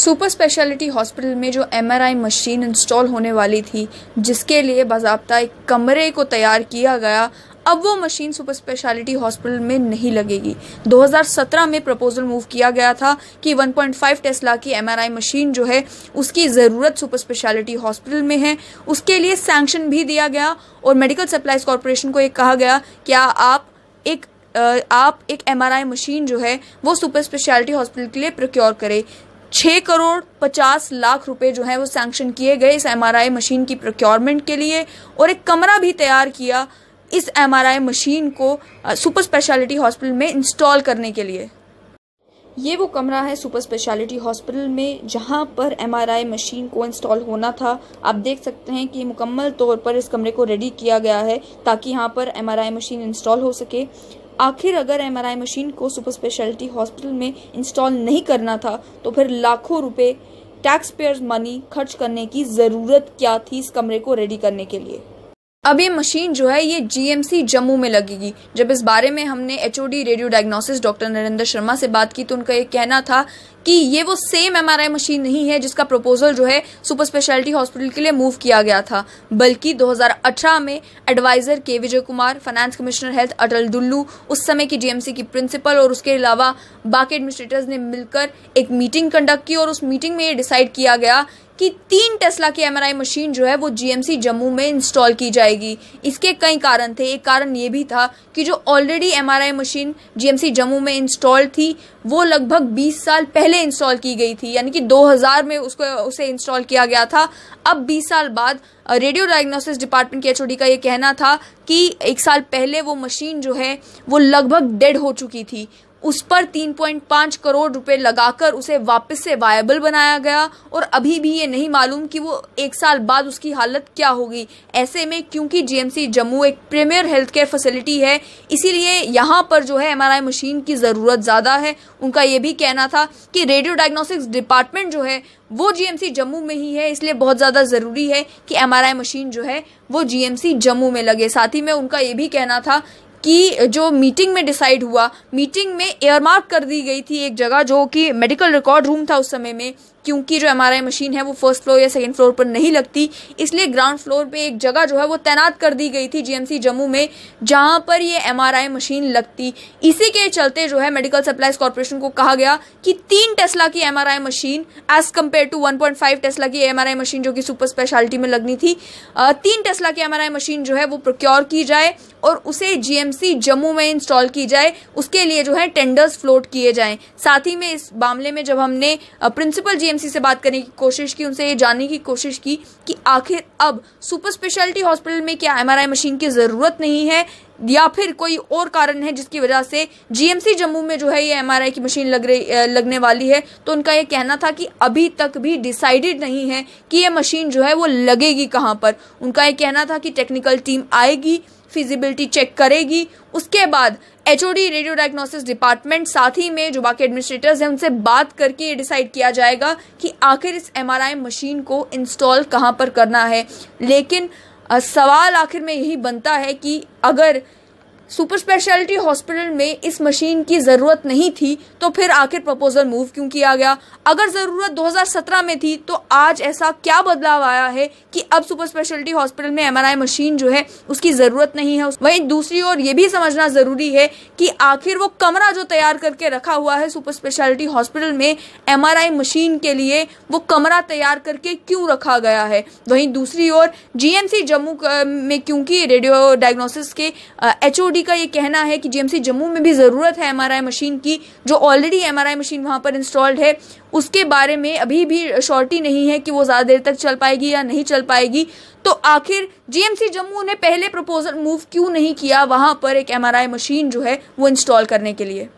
super speciality hospital में जो M machine install होने वाली थी जिसके लिए बाबा एक कमरे को तैयार किया गया अब वो मशीन सुपर स्पेशलिटी हॉस्पिटल में नहीं लगेगी 2017 में प्रपोजल मूव किया गया था कि 1.5 टेस्ला की एमआरआई मशीन जो है उसकी ज़रूरत सुपर स्पेशलिटी हॉस्पिटल में है उसके लिए सैंक्शन भी दिया गया और मेडिकल सप्लाईज कॉरपोरेशन को एक कहा गया क्या आप एक आप एक एम मशीन जो है वो सुपर स्पेशलिटी हॉस्पिटल के लिए प्रोक्योर करें छः करोड़ पचास लाख रुपए जो हैं वो सैंक्शन किए गए इस एमआरआई मशीन की प्रोक्योरमेंट के लिए और एक कमरा भी तैयार किया इस एमआरआई मशीन को सुपर स्पेशलिटी हॉस्पिटल में इंस्टॉल करने के लिए ये वो कमरा है सुपर स्पेशलिटी हॉस्पिटल में जहाँ पर एमआरआई मशीन को इंस्टॉल होना था आप देख सकते हैं कि मुकम्मल तौर पर इस कमरे को रेडी किया गया है ताकि यहाँ पर एमआरआई मशीन इंस्टॉल हो सके आखिर अगर एम मशीन को सुपर स्पेशलिटी हॉस्पिटल में इंस्टॉल नहीं करना था तो फिर लाखों रुपए टैक्स पेयर मनी खर्च करने की ज़रूरत क्या थी इस कमरे को रेडी करने के लिए अब ये मशीन जो है ये जीएमसी जम्मू में लगेगी जब इस बारे में हमने HOD radio diagnosis doctor Narendra Sharma से बात की तो उनका ये कहना था कि ये वो सेम एमआरआई मशीन नहीं है जिसका प्रपोजल जो है सुपर स्पेशलिटी हॉस्पिटल के लिए मूव किया गया था बल्कि 2018 में एडवाइजर के Vijay Kumar finance commissioner health Atal Dulloo उस समय की जीएमसी की प्रिंसिपल और उसके अलावा बाकी एडमिनिस्ट्रेटर्स ने मिलकर एक मीटिंग कंडक्ट की और उस मीटिंग में ये डिसाइड किया गया कि तीन टेस्ला की एम मशीन जो है वो जीएमसी जम्मू में इंस्टॉल की जाएगी इसके कई कारण थे एक कारण ये भी था कि जो already MRI machine GMC Jammu में इंस्टॉल थी वो लगभग 20 साल पहले इंस्टॉल की गई थी यानी कि 2000 में उसको उसे इंस्टॉल किया गया था अब 20 साल बाद रेडियो डायग्नोसिस डिपार्टमेंट के एचओडी का ये कहना था कि एक साल पहले वो मशीन जो है वो लगभग डेड हो चुकी थी उस पर 3.5 करोड़ रुपए लगाकर उसे वापस से वायबल बनाया गया और अभी भी ये नहीं मालूम कि वो एक साल बाद उसकी हालत क्या होगी ऐसे में क्योंकि जीएमसी जम्मू एक प्रीमियर हेल्थ केयर फैसिलिटी है इसीलिए यहाँ पर जो है एम मशीन की ज़रूरत ज़्यादा है उनका ये भी कहना था कि रेडियो डायग्नोस्टिक्स डिपार्टमेंट जो है वो जीएमसी जम्मू में ही है इसलिए बहुत ज़्यादा ज़रूरी है कि एम मशीन जो है वो जीएमसी जम्मू में लगे साथ ही में उनका ये भी कहना था कि जो मीटिंग में डिसाइड हुआ मीटिंग में एयरमार्क कर दी गई थी एक जगह जो कि मेडिकल रिकॉर्ड रूम था उस समय में क्योंकि जो एम मशीन है वो फर्स्ट फ्लोर या सेकेंड फ्लोर पर नहीं लगती इसलिए ग्राउंड फ्लोर पर एक जगह जो है वो तैनात कर दी गई थी जीएमसी जम्मू में जहाँ पर ये एम मशीन लगती इसी के चलते जो है मेडिकल सप्लाईज कॉरपोरेशन को कहा गया कि तीन टेस्ला की M machine as compare to one tesla की एम मशीन जो कि सुपर स्पेशलिटी में लगनी थी तीन टेस्ला की एम मशीन जो है वो प्रोक्योर की जाए और उसे जीएमसी जम्मू में इंस्टॉल की जाए उसके लिए जो है टेंडर्स फ्लोट किए जाएँ साथ ही में इस मामले में जब हमने प्रिंसिपल जी टीएमसी से बात करने की कोशिश की उनसे ये जानने की कोशिश की कि आखिर अब सुपर स्पेशलिटी हॉस्पिटल में क्या एमआरआई मशीन की ज़रूरत नहीं है या फिर कोई और कारण है जिसकी वजह से जीएमसी जम्मू में जो है ये एमआरआई की मशीन लग रही लगने वाली है तो उनका ये कहना था कि अभी तक भी डिसाइडेड नहीं है कि ये मशीन जो है वो लगेगी कहाँ पर उनका ये कहना था कि टेक्निकल टीम आएगी फिजिबिलिटी चेक करेगी उसके बाद एचओडी रेडियो डायग्नोसिस डिपार्टमेंट साथ ही में जो बाकी एडमिनिस्ट्रेटर्स हैं उनसे बात करके ये डिसाइड किया जाएगा कि आखिर इस एमआरआई मशीन को इंस्टॉल कहाँ पर करना है लेकिन सवाल आखिर में यही बनता है कि अगर सुपर स्पेशलिटी हॉस्पिटल में इस मशीन की ज़रूरत नहीं थी तो फिर आखिर प्रपोजल मूव क्यों किया गया अगर ज़रूरत 2017 में थी तो आज ऐसा क्या बदलाव आया है कि अब सुपर स्पेशलिटी हॉस्पिटल में एम मशीन जो है उसकी ज़रूरत नहीं है वहीं दूसरी ओर ये भी समझना ज़रूरी है कि आखिर वो कमरा जो तैयार करके रखा हुआ है सुपर स्पेशलिटी हॉस्पिटल में एम मशीन के लिए वो कमरा तैयार करके क्यों रखा गया है वहीं दूसरी ओर जीएमसी जम्मू में क्योंकि रेडियो डायग्नोसिस के एचओडी सभी का ये कहना है कि जीएमसी जम्मू में भी ज़रूरत है एमआरआई मशीन की जो ऑलरेडी एमआरआई मशीन वहाँ पर इंस्टॉल्ड है उसके बारे में अभी भी शॉर्टी नहीं है कि वो ज़्यादा देर तक चल पाएगी या नहीं चल पाएगी तो आखिर जीएमसी जम्मू ने पहले प्रपोजल मूव क्यों नहीं किया वहाँ पर एक एमआरआई मशीन जो है वो इंस्टॉल करने के लिए